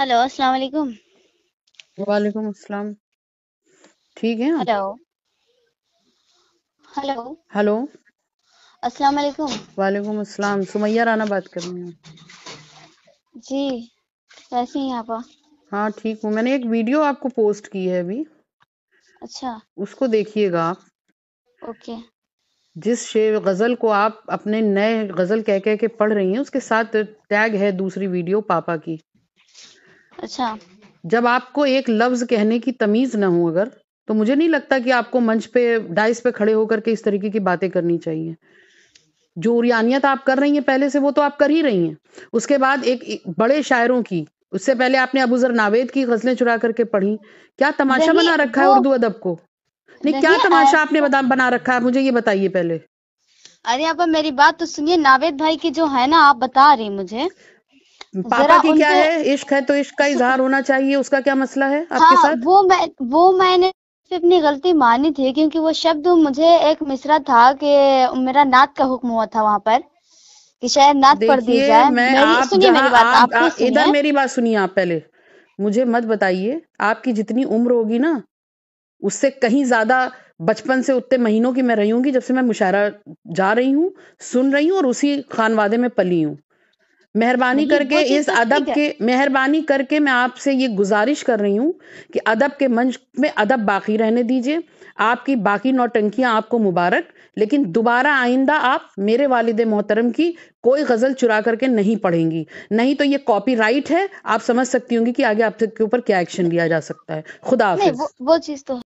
hello अस्सलाम वालेकुम वालेकुम अस्सलाम ठीक है हेलो हेलो हेलो अस्सलाम वालेकुम वालेकुम अस्सलाम सुमैया राना बात कर रही हूँ जी कैसे हैं आप हाँ ठीक हूँ मैंने एक वीडियो आपको पोस्ट की है अभी अच्छा उसको देखिएगा आप ओके जिस शेर गजल को आप अपने नए गजल कह कह के पढ़ रही हैं उसके साथ टैग है दूसरी वीडियो पापा की अच्छा जब आपको एक लफ्ज कहने की तमीज ना हो अगर तो मुझे नहीं लगता कि आपको मंच पे डाइस पे खड़े होकर के इस तरीके की बातें करनी चाहिए जो उरियानियत आप कर रही हैं पहले से वो तो आप कर ही रही हैं उसके बाद एक, बड़े शायरों की उससे पहले आपने अबूजर नावेद की गजलें चुरा करके पढ़ी क्या तमाशा बना रखा है उर्दू अदब को नहीं क्या तमाशा आपने बता, बना रखा है मुझे ये बताइए पहले अरे अब मेरी बात तो सुनिए नावेद भाई की जो है ना आप बता रही मुझे पापा की क्या है इश्क है तो इश्क का इजहार होना चाहिए उसका क्या मसला है आपके हाँ, साथ वो मैं वो मैंने अपनी गलती मानी थी क्योंकि वो शब्द मुझे एक मिसरा था कि मेरा नात का हुक्म हुआ था वहाँ पर कि शायद नात पढ़ दी जाए मैं सुनिए मेरी बात आप इधर मेरी बात सुनिए आप पहले मुझे मत बताइए आपकी जितनी उम्र होगी ना उससे कहीं ज्यादा बचपन से उतने महीनों की मैं रही हूँ जब से मैं मुशायरा जा रही हूँ सुन रही हूँ और उसी खानवादे में पली हूँ मेहरबानी करके इस तो अदब के मेहरबानी करके मैं आपसे ये गुजारिश कर रही हूँ कि अदब के मंच में अदब बाकी रहने दीजिए आपकी बाकी नौटंकियां आपको मुबारक लेकिन दोबारा आइंदा आप मेरे वालिद मोहतरम की कोई गज़ल चुरा करके नहीं पढ़ेंगी नहीं तो ये कॉपी राइट है आप समझ सकती होंगी कि आगे आपके ऊपर क्या एक्शन लिया जा सकता है खुदा वो, वो चीज़ तो